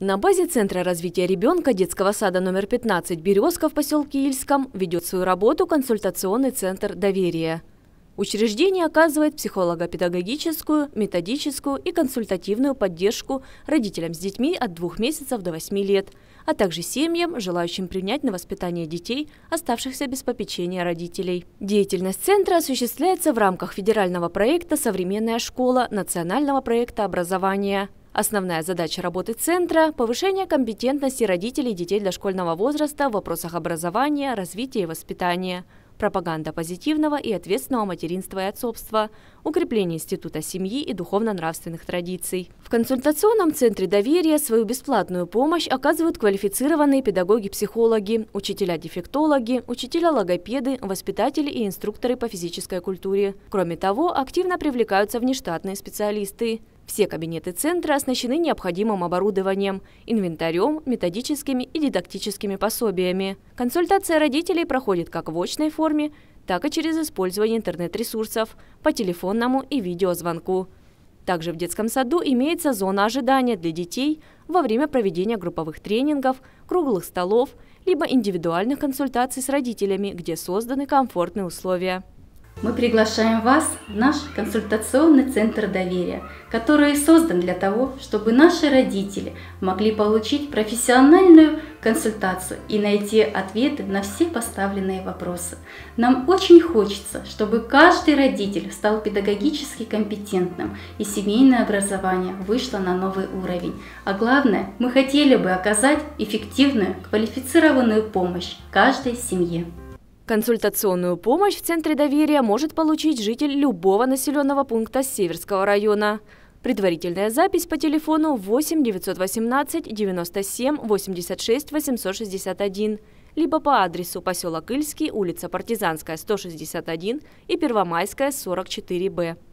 На базе Центра развития ребенка детского сада номер 15 «Березка» в поселке Ильском ведет свою работу консультационный центр доверия. Учреждение оказывает психолого-педагогическую, методическую и консультативную поддержку родителям с детьми от двух месяцев до 8 лет, а также семьям, желающим принять на воспитание детей, оставшихся без попечения родителей. Деятельность центра осуществляется в рамках федерального проекта «Современная школа» национального проекта образования – Основная задача работы центра – повышение компетентности родителей детей дошкольного возраста в вопросах образования, развития и воспитания – пропаганда позитивного и ответственного материнства и отцовства, укрепление института семьи и духовно-нравственных традиций. В консультационном центре доверия свою бесплатную помощь оказывают квалифицированные педагоги-психологи, учителя-дефектологи, учителя-логопеды, воспитатели и инструкторы по физической культуре. Кроме того, активно привлекаются внештатные специалисты. Все кабинеты центра оснащены необходимым оборудованием, инвентарем, методическими и дидактическими пособиями. Консультация родителей проходит как в очной форме, так и через использование интернет-ресурсов, по телефонному и видеозвонку. Также в детском саду имеется зона ожидания для детей во время проведения групповых тренингов, круглых столов, либо индивидуальных консультаций с родителями, где созданы комфортные условия мы приглашаем вас в наш консультационный центр доверия, который создан для того, чтобы наши родители могли получить профессиональную консультацию и найти ответы на все поставленные вопросы. Нам очень хочется, чтобы каждый родитель стал педагогически компетентным и семейное образование вышло на новый уровень. А главное, мы хотели бы оказать эффективную, квалифицированную помощь каждой семье. Консультационную помощь в Центре доверия может получить житель любого населенного пункта Северского района. Предварительная запись по телефону 8 918 97 86 861 либо по адресу поселок Ильский, улица Партизанская, 161 и Первомайская, 44Б.